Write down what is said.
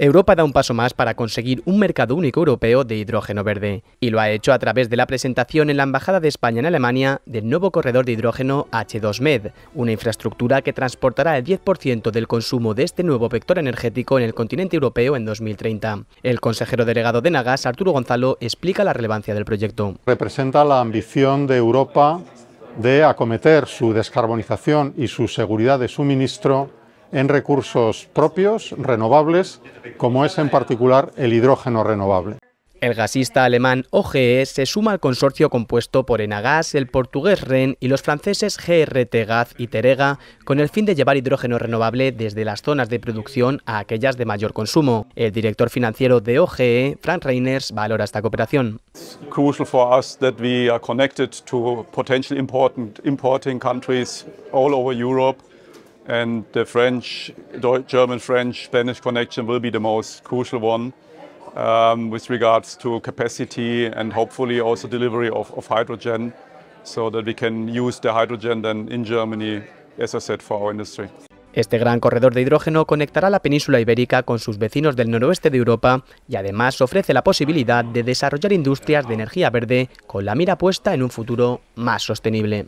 Europa da un paso más para conseguir un mercado único europeo de hidrógeno verde, y lo ha hecho a través de la presentación en la Embajada de España en Alemania del nuevo corredor de hidrógeno H2Med, una infraestructura que transportará el 10% del consumo de este nuevo vector energético en el continente europeo en 2030. El consejero delegado de Nagas, Arturo Gonzalo, explica la relevancia del proyecto. Representa la ambición de Europa de acometer su descarbonización y su seguridad de suministro en recursos propios, renovables, como es en particular el hidrógeno renovable. El gasista alemán OGE se suma al consorcio compuesto por Enagas, el portugués REN y los franceses GRT Gaz y Terega, con el fin de llevar hidrógeno renovable desde las zonas de producción a aquellas de mayor consumo. El director financiero de OGE, Frank Reiners, valora esta cooperación. crucial And the French, German, French, Spanish connection will be the most crucial one um, with regards to capacity and hopefully also delivery of, of hydrogen so that we can use the hydrogen then in Germany, as I said, industry. Este gran corredor de hidrógeno conectará la península ibérica con sus vecinos del noroeste de Europa y además ofrece la posibilidad de desarrollar industrias de energía verde con la mira puesta en un futuro más sostenible.